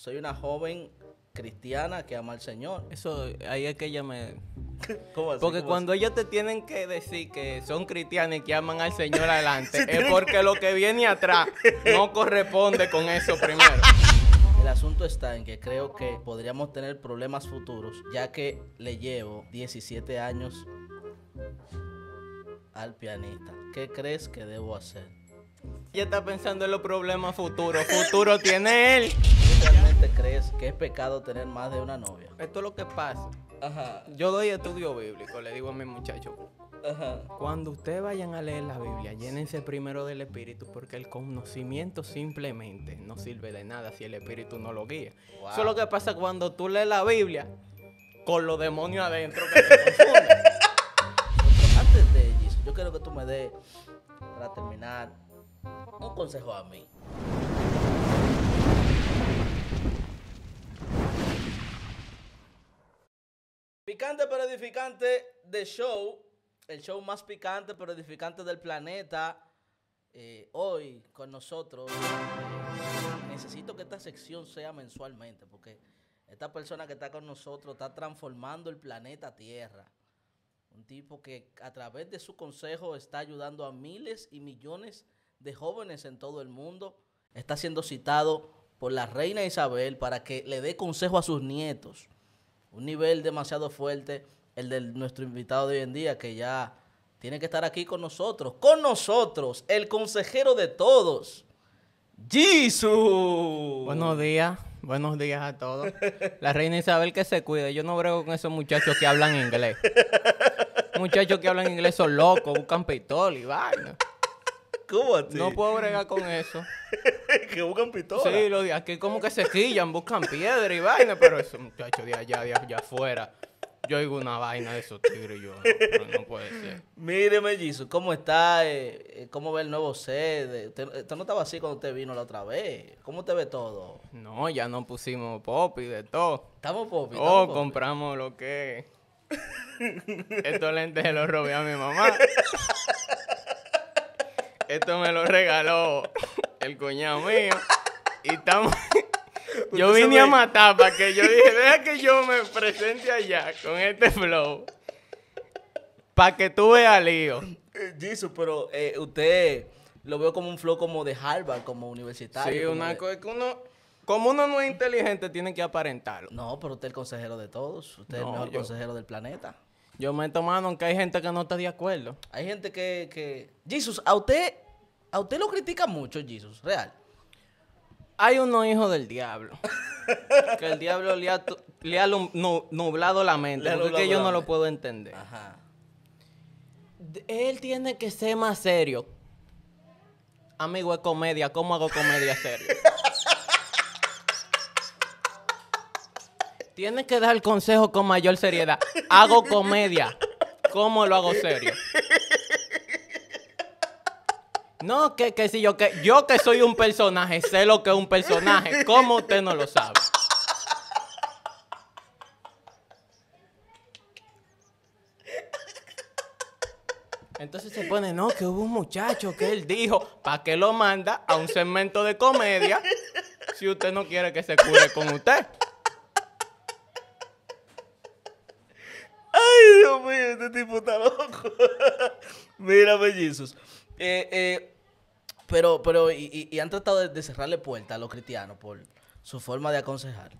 soy una joven cristiana que ama al Señor. Eso, ahí es que ella me... Porque cuando ellas ellos te tienen que decir que son cristianas y que aman al Señor adelante, es porque lo que viene atrás no corresponde con eso primero. El asunto está en que creo que podríamos tener problemas futuros, ya que le llevo 17 años al pianista. ¿Qué crees que debo hacer? ya está pensando en los problemas futuros. Futuro tiene él realmente crees que es pecado tener más de una novia? Esto es lo que pasa. Yo doy estudio bíblico, le digo a mi muchacho Cuando ustedes vayan a leer la Biblia, llénense primero del Espíritu, porque el conocimiento simplemente no sirve de nada si el Espíritu no lo guía. Eso es lo que pasa cuando tú lees la Biblia con los demonios adentro Antes de eso, yo quiero que tú me des, para terminar, un consejo a mí. Picante pero edificante de show, el show más picante pero edificante del planeta. Eh, hoy con nosotros, eh, necesito que esta sección sea mensualmente, porque esta persona que está con nosotros está transformando el planeta Tierra. Un tipo que a través de su consejo está ayudando a miles y millones de jóvenes en todo el mundo. Está siendo citado por la reina Isabel para que le dé consejo a sus nietos un nivel demasiado fuerte el de nuestro invitado de hoy en día, que ya tiene que estar aquí con nosotros, con nosotros, el consejero de todos, Jesús Buenos días, buenos días a todos. La reina Isabel que se cuide, yo no brego con esos muchachos que hablan inglés. Muchachos que hablan inglés son locos, buscan pistol y vaina. No puedo bregar con eso. que buscan pistola. Sí, los de aquí como que se quillan, buscan piedra y vaina, pero eso, muchacho, de allá, de allá afuera. Yo oigo una vaina de esos tigres, Y yo, no, pero no puede ser. Mire, mellizo, ¿cómo está? Eh, eh, ¿Cómo ve el nuevo sed? Usted, eh, no estaba así cuando te vino la otra vez. ¿Cómo te ve todo? No, ya no pusimos pop y de todo. ¿Estamos pop? Oh, compramos lo que... Estos lentes se los robé a mi mamá. Esto me lo regaló el cuñado mío. Y estamos. Yo vine a matar para que yo dije, deja que yo me presente allá con este flow. Para que tú veas lío. Dice, eh, pero eh, usted lo veo como un flow como de Harvard, como universitario. Sí, como una que uno. Como uno no es inteligente, tiene que aparentarlo. No, pero usted es el consejero de todos. Usted es el mejor consejero del planeta. Yo me he tomado, aunque hay gente que no está de acuerdo. Hay gente que... que... Jesus, a usted, a usted lo critica mucho, Jesus, real. Hay uno hijo del diablo. que el diablo le ha, nublado la mente. porque yo no lo puedo entender. Él tiene que ser más serio. Amigo, es comedia. ¿Cómo hago comedia serio? Tienes que dar el consejo con mayor seriedad. Hago comedia. ¿Cómo lo hago serio? No, que, si yo que yo que soy un personaje, sé lo que es un personaje. ¿Cómo usted no lo sabe? Entonces se pone, no, que hubo un muchacho que él dijo, ¿para qué lo manda a un segmento de comedia si usted no quiere que se cure con usted? Dios mío, este tipo está loco. Mira, mellizos. Eh, eh, pero, pero, y, han tratado de, cerrarle puerta a los cristianos por su forma de aconsejar.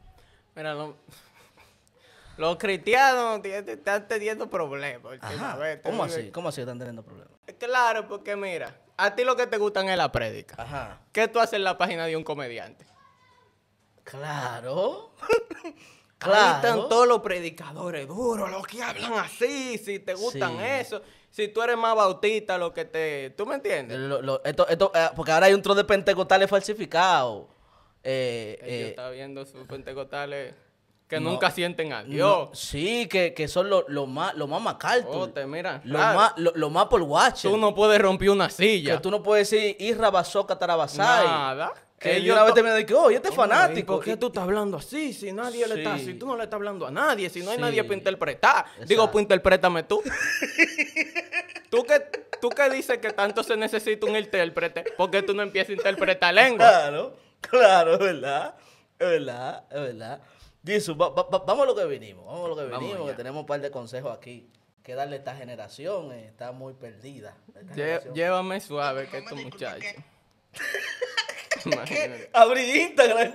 Mira, Los cristianos están teniendo problemas. ¿Cómo así? ¿Cómo así están teniendo problemas? Eh, claro, porque mira, a ti lo que te gustan es la prédica. Ajá. ¿Qué tú haces en la página de un comediante? Claro. Claro. Ahí están todos los predicadores duros, los que hablan así, si te gustan eso. Si tú eres más bautista, lo que te... ¿Tú me entiendes? Eh, porque ahora hay un tro de pentecostales falsificado. Eh, eh está viendo sus pentecostales que nunca sienten a Dios. sí, que, son los lo más, lo más macartos. mira. Lo más, lo, por watch. Tú no puedes romper una silla. tú no puedes decir irrabasó basoca Nada. Que yo una vez te me oh, este fanático. ¿Por qué tú estás hablando así? Si nadie le está, si tú no le estás hablando a nadie, si no hay nadie para interpretar. Digo, pues interprétame tú. tú que tú que dices que tanto se necesita un intérprete, ¿por qué tú no empiezas a interpretar lengua? Claro, claro, es verdad. Es verdad, es verdad. vamos a lo que vinimos, vamos a lo que vinimos, que tenemos un par de consejos aquí que darle a esta generación, eh, está muy perdida. Llévame suave que estos muchachos. Imagínate. Abrí Instagram.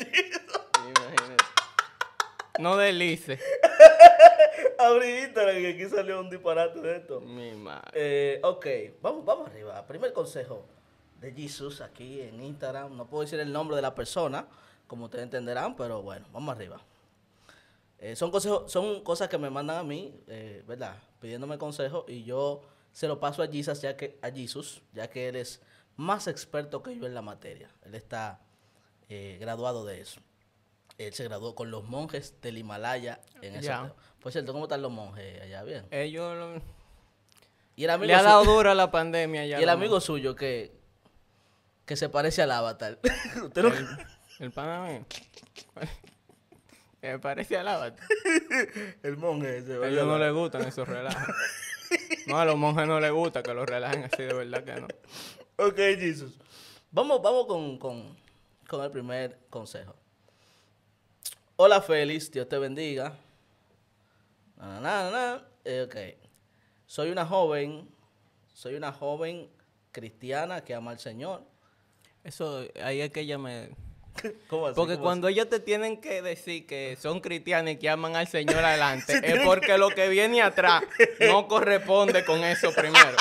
No delice Abrí Instagram y aquí salió un disparate de esto. Mi madre. Eh, ok, vamos, vamos arriba. Primer consejo de Jesus aquí en Instagram. No puedo decir el nombre de la persona, como ustedes entenderán, pero bueno, vamos arriba. Eh, son, consejos, son cosas que me mandan a mí, eh, ¿verdad? Pidiéndome consejo y yo se lo paso a Jesus, ya que, a Jesus, ya que él es más experto que yo en la materia. Él está eh, graduado de eso. Él se graduó con los monjes del Himalaya en ese Por cierto, ¿cómo están los monjes allá? ¿Bien? Ellos... Le ha dado dura la pandemia ya. Y el amigo suyo que, que se parece al avatar. ¿Usted lo El, el Me parece al avatar. el monje. ese a ellos no les gustan esos relajos. No, a los monjes no les gusta que los relajen así, de verdad que no. Ok, Jesus. Vamos, vamos con, el primer consejo. Hola, Félix. Dios te bendiga. Eh, soy una joven. Soy una joven cristiana que ama al Señor. Eso, ahí es que ella me... ¿Cómo así, porque cuando ellos te tienen que decir que son cristianas y que aman al Señor adelante, es porque lo que viene atrás no corresponde con eso primero.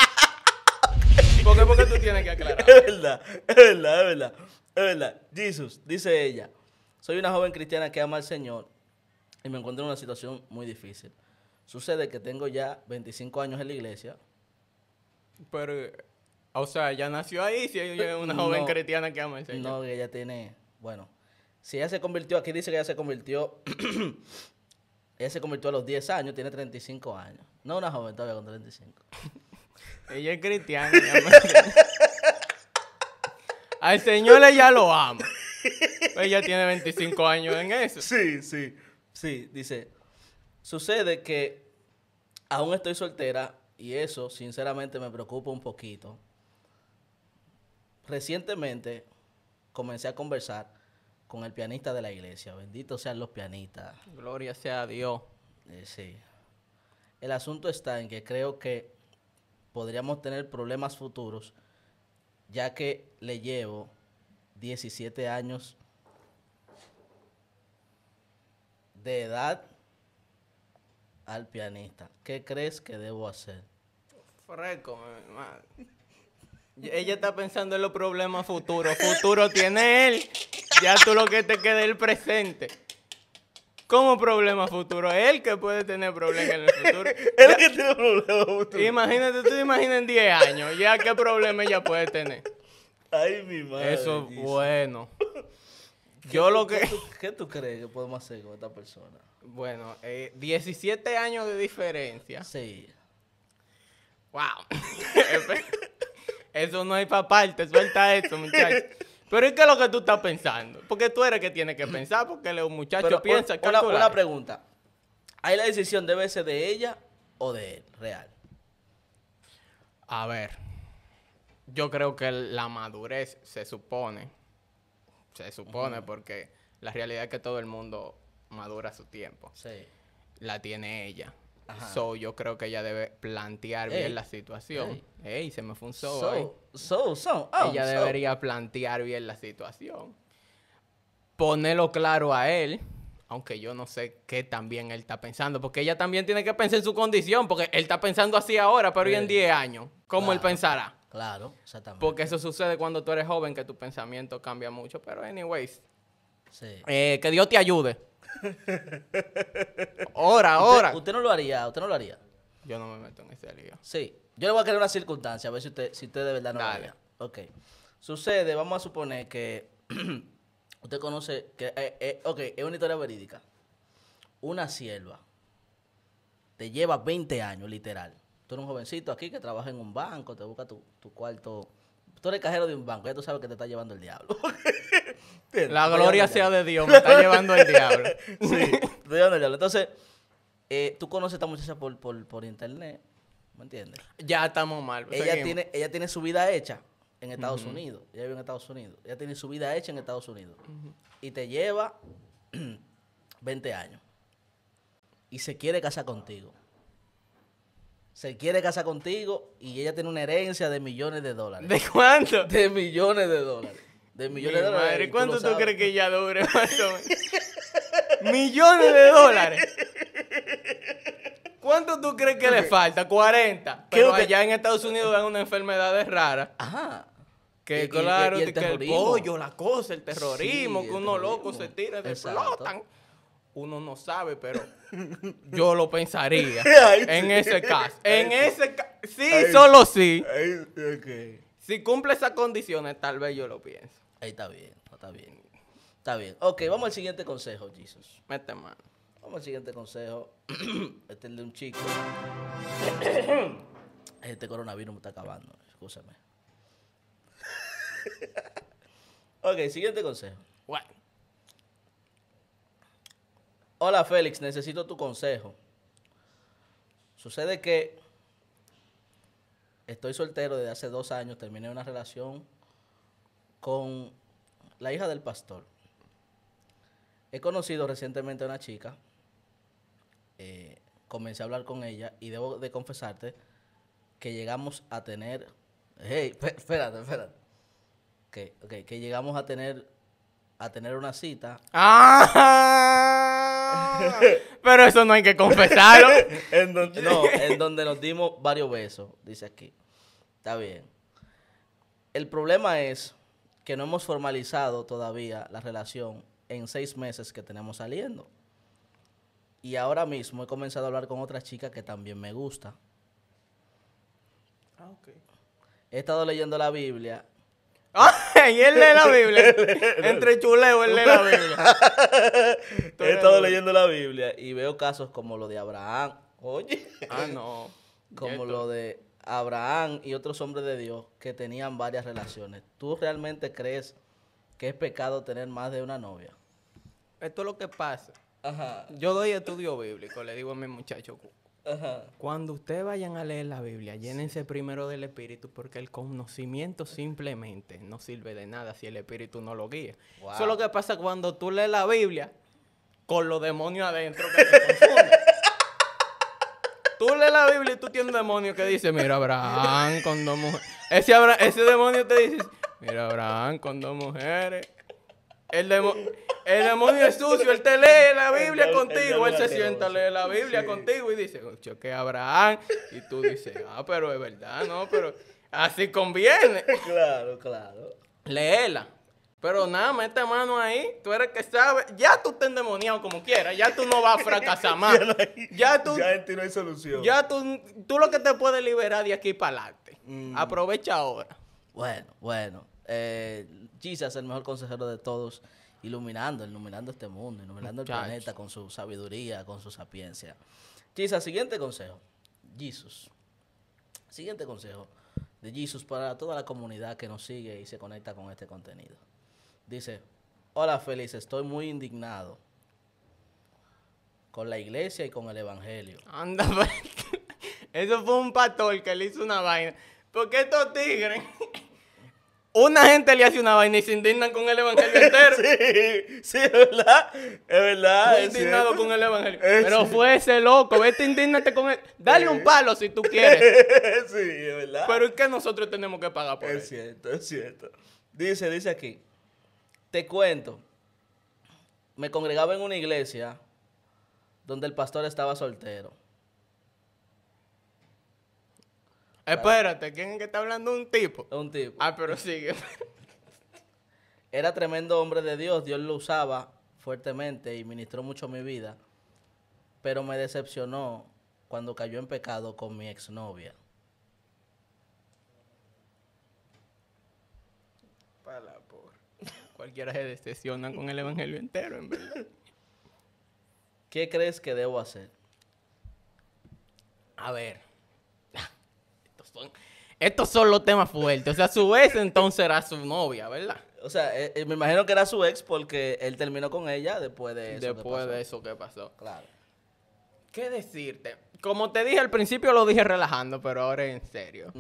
¿Por tú tienes que aclarar. es verdad, es verdad, es verdad. Es Jesus, dice ella, soy una joven cristiana que ama al Señor y me encuentro en una situación muy difícil. Sucede que tengo ya 25 años en la iglesia. Pero, o sea, ¿ya nació ahí, si hay una joven cristiana que ama al Señor. No, ella tiene, bueno, si ella se convirtió, aquí dice que ella se convirtió, ella se convirtió a los 10 años, tiene 35 años. No una joven todavía con 35. Ella es cristiana. Al Señor ella lo ama. Ella tiene 25 años en eso. Sí, sí. Sí, dice. Sucede que aún estoy soltera y eso sinceramente me preocupa un poquito. Recientemente comencé a conversar con el pianista de la iglesia. bendito sean los pianistas. Gloria sea a Dios. Eh, sí. El asunto está en que creo que podríamos tener problemas futuros, ya que le llevo 17 años de edad al pianista. ¿Qué crees que debo hacer? Freco, Ella está pensando en los problemas futuros. Futuro tiene él. Ya tú lo que te queda es el presente como problema futuro. Él que puede tener problemas en el futuro. Él que tiene problemas futuros. Imagínate, tú te 10 años, ya qué problema ya puede tener. Ay, mi madre. Eso bueno. Yo lo que... ¿qué tú, crees que podemos hacer con esta persona? Bueno, 17 eh, años de diferencia. Sí. Wow. eso no hay para parte, suelta eso, muchachos. Pero es que es lo que tú estás pensando? Porque tú eres el que tiene que pensar, porque un muchacho piensa que. Una, pregunta. ¿hay la decisión debe ser de ella o de él, real? A ver. Yo creo que la madurez se supone. Se supone, porque la realidad es que todo el mundo madura a su tiempo. Sí. La tiene ella. So, yo creo que ella debe plantear bien la situación. Ey, se me fue un so, so, so, oh, Ella debería plantear bien la situación. Ponerlo claro a él, aunque yo no sé qué también él está pensando, porque ella también tiene que pensar en su condición, porque él está pensando así ahora, pero hoy en 10 años, ¿cómo él pensará? Claro, exactamente. Porque eso sucede cuando tú eres joven, que tu pensamiento cambia mucho, pero anyways. Eh, que Dios te ayude. Ahora, ahora. Usted, no lo haría, usted no lo haría. Yo no me meto en este lío. Sí. Yo le voy a crear una circunstancia, a ver si usted, si usted de verdad no lo haría. Ok. Sucede, vamos a suponer que usted conoce que. Eh, eh, ok, es una historia verídica. Una sierva te lleva 20 años, literal. Tú eres un jovencito aquí que trabaja en un banco, te busca tu, tu cuarto. Tú eres cajero de un banco, ya tú sabes que te está llevando el diablo. la gloria sea de Dios, me está llevando el diablo. Entonces, eh, tú conoces a esta muchacha por, internet, ¿me entiendes? Ya estamos mal. Ella tiene, ella tiene su vida hecha en Estados Unidos. Ella vive en Estados Unidos. Ella tiene su vida hecha en Estados Unidos. Y te lleva 20 años. Y se quiere casar contigo. Se quiere casar contigo y ella tiene una herencia de millones de dólares. ¿De cuánto? De millones de dólares. De millones de dólares. ¿cuánto tú, crees que ya dure millones de dólares. ¿Cuánto tú crees que le falta? 40. Pero allá en Estados Unidos dan una enfermedad rara. Ajá. Que claro, el, pollo, la cosa, el terrorismo, que uno loco se tira, y explotan. Uno no sabe, pero yo lo pensaría. en ese caso. En ese caso. Sí, solo sí. Si cumple esas condiciones, tal vez yo lo pienso. Ahí está bien, está bien. Está bien. Ok, vamos al siguiente consejo, Jesus. Mete mano. Vamos al siguiente consejo. este es de un chico. este coronavirus me está acabando, escúchame. ok, siguiente consejo. Hola Félix, necesito tu consejo. Sucede que Estoy soltero desde hace dos años. Terminé una relación con la hija del pastor. He conocido recientemente a una chica. Eh, comencé a hablar con ella y debo de confesarte que llegamos a tener... Hey, espérate, espérate. que llegamos a tener a tener una cita. ¡Ah! Pero eso no hay que confesarlo. en donde... No, en donde nos dimos varios besos, dice aquí. Está bien. El problema es que no hemos formalizado todavía la relación en seis meses que tenemos saliendo. Y ahora mismo he comenzado a hablar con otra chica que también me gusta. Ah, ok. He estado leyendo la Biblia. ¡Ah! y él lee la Biblia. Entre chuleo, él lee la Biblia. He estado leyendo la Biblia y veo casos como lo de Abraham. Oye. Ah, no. Como lo de Abraham y otros hombres de Dios que tenían varias relaciones. ¿Tú realmente crees que es pecado tener más de una novia? Esto es lo que pasa. Yo doy estudio bíblico, le digo a mi muchacho. Cuando ustedes vayan a leer la Biblia, llénense primero del Espíritu porque el conocimiento simplemente no sirve de nada si el Espíritu no lo guía. Eso es lo que pasa cuando tú lees la Biblia con los demonios adentro que te confunden. tú lees la Biblia y tú tienes un demonio que dice, mira Abraham con dos mujeres. Ese, ese demonio te dice, mira Abraham con dos mujeres. El demonio... El demonio es sucio, él te lee la Biblia contigo, él se sienta, leer la Biblia contigo y dice, yo que Abraham, y tú dices, ah, pero es verdad, no, pero así conviene. Claro, claro. Léela. Pero nada, mete mano ahí, tú eres que sabes, ya tú estás endemoniado como quieras, ya tú no vas a fracasar más. ya, tú, ya en ti no hay solución. Ya tú, tú lo que te puedes liberar de aquí para adelante. Mm. Aprovecha ahora. Bueno, bueno. Eh, es el mejor consejero de todos iluminando, iluminando este mundo, iluminando el planeta con su sabiduría, con su sapiencia. Chisa, siguiente consejo. Jesus. Siguiente consejo de Jesus para toda la comunidad que nos sigue y se conecta con este contenido. Dice, hola feliz, estoy muy indignado con la iglesia y con el evangelio. Anda, eso fue un pastor que le hizo una vaina. qué estos tigres una gente le hace una vaina y se indignan con el evangelio entero. sí, sí, es verdad. Es verdad. indignado con el evangelio. pero fue ese loco. Vete, indignate con él. Dale un palo si tú quieres. sí, es verdad. Pero es que nosotros tenemos que pagar por eso. Es cierto, es cierto. Dice, dice aquí. Te cuento. Me congregaba en una iglesia donde el pastor estaba soltero. Espérate, ¿quién es que está hablando? Un tipo. Un tipo. Ah, pero sigue. Era tremendo hombre de Dios, Dios lo usaba fuertemente y ministró mucho mi vida, pero me decepcionó cuando cayó en pecado con mi exnovia. Para por. Cualquiera se decepciona con el evangelio entero, ¿Qué crees que debo hacer? A ver estos son los temas fuertes. O sea, su ex entonces era su novia, ¿verdad? O sea, eh, eh, me imagino que era su ex porque él terminó con ella después de eso. Después de eso que pasó. Claro. ¿Qué decirte? Como te dije al principio, lo dije relajando, pero ahora en serio.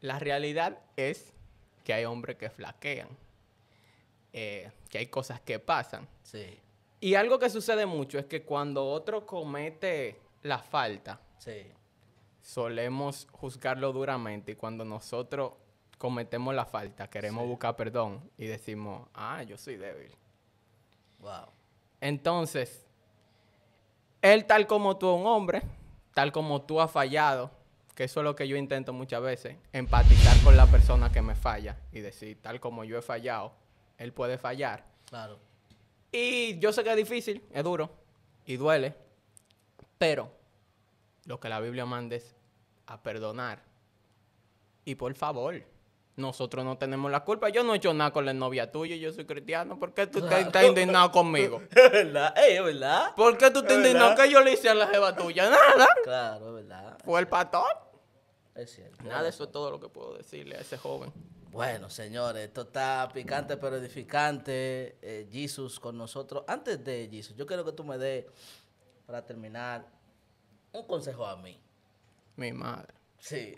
La realidad es que hay hombres que flaquean, eh, que hay cosas que pasan. Sí. Y algo que sucede mucho es que cuando otro comete la falta, sí solemos juzgarlo duramente y cuando nosotros cometemos la falta, queremos buscar perdón y decimos, ah, yo soy débil. Wow. Entonces, él tal como tú, un hombre, tal como tú has fallado, que eso es lo que yo intento muchas veces, empatizar con la persona que me falla y decir, tal como yo he fallado, él puede fallar. Claro. Y yo sé que es difícil, es duro y duele, pero lo que la Biblia manda es a perdonar. Y por favor, nosotros no tenemos la culpa. Yo no he hecho nada con la novia tuya, yo soy cristiano. ¿Por qué tú estás indignado conmigo? Eh, es verdad, ¿Por qué tú te indignado que yo le hice a la jeva tuya? Nada. Claro, es verdad. Fue el pastor. Es cierto. Nada, eso es todo lo que puedo decirle a ese joven. Bueno, señores, esto está picante pero edificante. Jesús eh, Jesus con nosotros. Antes de Jesus, yo quiero que tú me des, para terminar, un consejo a mí. Mi madre. Sí.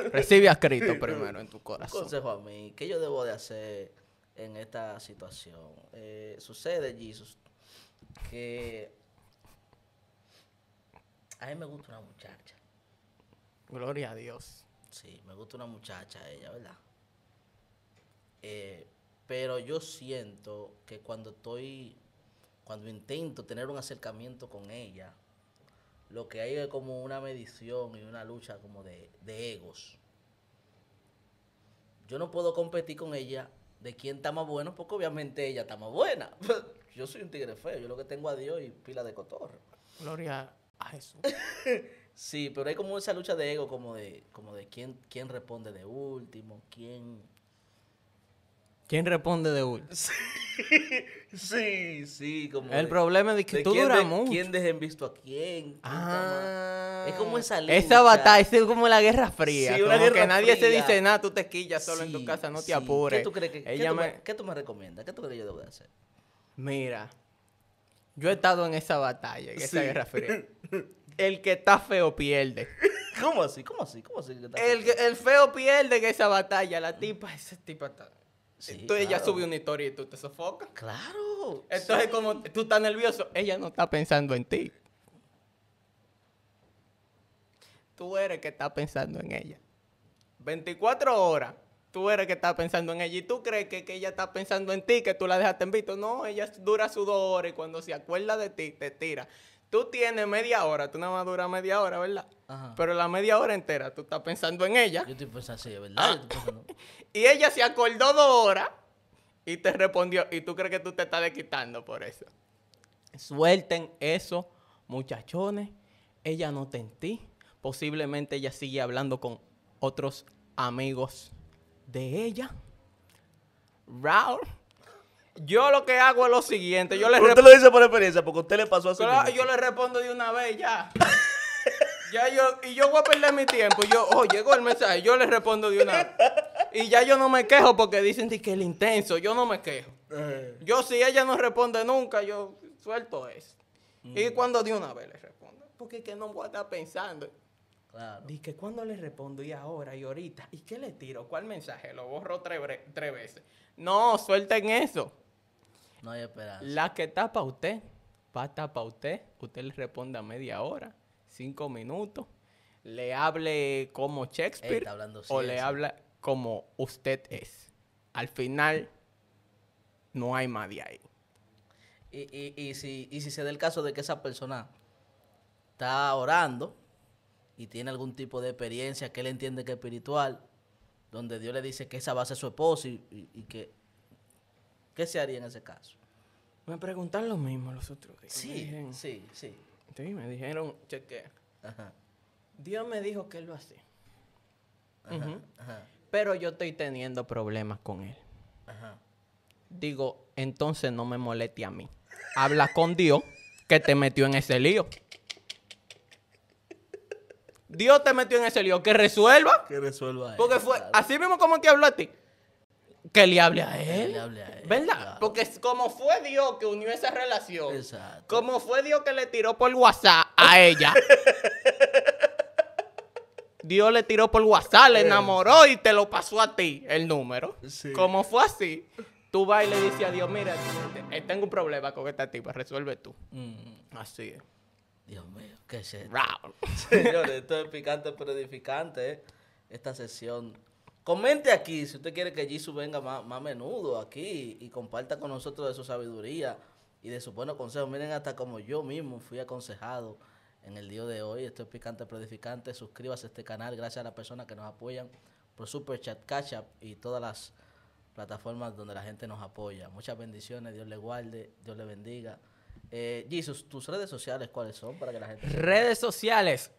Recibe a Cristo primero en tu corazón. Un consejo a mí, ¿qué yo debo de hacer en esta situación? Eh, sucede, Jesús que a mí me gusta una muchacha. Gloria a Dios. Sí, me gusta una muchacha ella, ¿verdad? Eh, pero yo siento que cuando estoy, cuando intento tener un acercamiento con ella, lo que hay es como una medición y una lucha como de, egos. Yo no puedo competir con ella de quién está más bueno, porque obviamente ella está más buena. yo soy un tigre feo, yo lo que tengo a Dios y pila de cotorro. Gloria a Jesús. sí, pero hay como esa lucha de ego, como de, como de quién, quién responde de último, quién ¿Quién responde de hoy? Sí, sí, como. El problema es que tú duras mucho. ¿Quién dejen visto a quién? Ah, es como esa lucha. Esa batalla es como la Guerra Fría. como que nadie se dice nada, tú te quillas solo en tu casa, no te apures. ¿Qué tú, crees que, ¿qué, tú me, recomiendas? ¿Qué tú crees que yo debo hacer? Mira, yo he estado en esa batalla, en esa Guerra Fría. El que está feo pierde. ¿Cómo así? ¿Cómo así? ¿Cómo así? El, el feo pierde en esa batalla. La tipa, esa tipa está. Entonces ella sube una historia y tú te sofocas. Claro. Entonces como tú estás nervioso, ella no está pensando en ti. Tú eres que está pensando en ella. 24 horas. Tú eres que está pensando en ella y tú crees que, que ella está pensando en ti, que tú la dejaste en visto. No, ella dura sus dos horas y cuando se acuerda de ti, te tira tú tienes media hora, tú nada más dura media hora, ¿verdad? Pero la media hora entera tú estás pensando en ella. Yo estoy pensando así, ¿verdad? y ella se acordó dos horas y te respondió. Y tú crees que tú te estás desquitando por eso. Suelten eso, muchachones. Ella no te en ti. Posiblemente ella sigue hablando con otros amigos de ella. Raúl yo lo que hago es lo siguiente. Yo le usted lo dice por experiencia, porque usted le pasó así. Claro, yo le respondo de una vez ya. ya yo, y yo voy a perder mi tiempo. Yo, oh, llegó el mensaje, yo le respondo de una vez. Y ya yo no me quejo porque dicen que el intenso, yo no me quejo. Eh. Yo si ella no responde nunca, yo suelto eso. Mm. Y cuando de una vez le respondo, porque es que no voy a estar pensando. Claro. que cuando le respondo? Y ahora, y ahorita. ¿Y qué le tiro? ¿Cuál mensaje? Lo borro tres, tres veces. No, suelten eso. No hay esperanza. La que tapa usted, va a tapar usted. Usted le responde a media hora, cinco minutos. Le hable como Shakespeare o le habla como usted es. Al final, no hay más de ahí. Y, si, si se da el caso de que esa persona está orando y tiene algún tipo de experiencia que él entiende que es espiritual, donde Dios le dice que esa va a ser su esposo y que ¿Qué se haría en ese caso? Me preguntan lo mismo los otros Sí, sí, sí. Sí, me dijeron, cheque. Dios me dijo que él lo hacía. Pero yo estoy teniendo problemas con él. Digo, entonces no me moleste a mí. Habla con Dios que te metió en ese lío. Dios te metió en ese lío. Que resuelva. Que resuelva. Porque fue así mismo como que habló a ti que le hable a él. ¿Verdad? Porque como fue Dios que unió esa relación, Exacto. como fue Dios que le tiró por WhatsApp a ella. Dios le tiró por WhatsApp, le eh, enamoró y te lo pasó a ti el número. Sí. Como fue así, tú vas y le dices a Dios, mira, eh, tengo un problema con esta tipa, resuelve tú. Mm. Así es. Dios mío, qué sé Señores, esto es picante pero edificante, ¿eh? esta sesión Comente aquí si usted quiere que Jisoo venga más, más menudo aquí y comparta con nosotros de su sabiduría y de sus buenos consejos. Miren, hasta como yo mismo fui aconsejado en el día de hoy. Estoy Picante Predificante. Suscríbase a este canal. Gracias a las personas que nos apoyan por Super Chat, Catch y todas las plataformas donde la gente nos apoya. Muchas bendiciones. Dios le guarde. Dios le bendiga. Eh, Jesus, tus redes sociales, ¿cuáles son? Para que la gente... Redes sociales.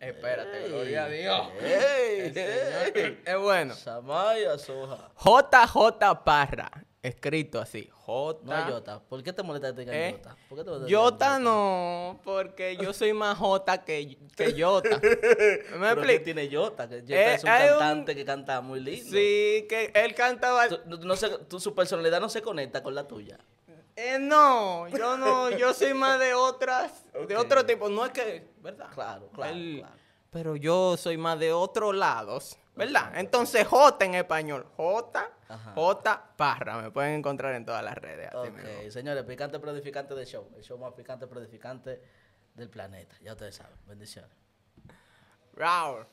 Espérate, gloria a Dios. Ey, el señor es bueno. Samaya Soja. JJ Parra. Escrito así. J. No ¿Por qué te molesta que digan ¿Eh? Jota? ¿Por qué te molesta Jota no, porque yo soy más J que, que Jota. ¿Me explico? tiene Jota? Que Jota eh, es un cantante que canta muy lindo. Sí, que él cantaba. Tú, no sé, tu, su personalidad no se conecta con la tuya. Eh, no, yo no, yo soy más de otras, de otro tipo. No es que, ¿verdad? Claro, claro, claro. Pero yo soy más de otros lados, ¿verdad? Entonces J en español, J, J Parra, me pueden encontrar en todas las redes. Ok, señores, picante predificante de show, el show más picante predificante del planeta, ya ustedes saben, bendiciones. Raúl.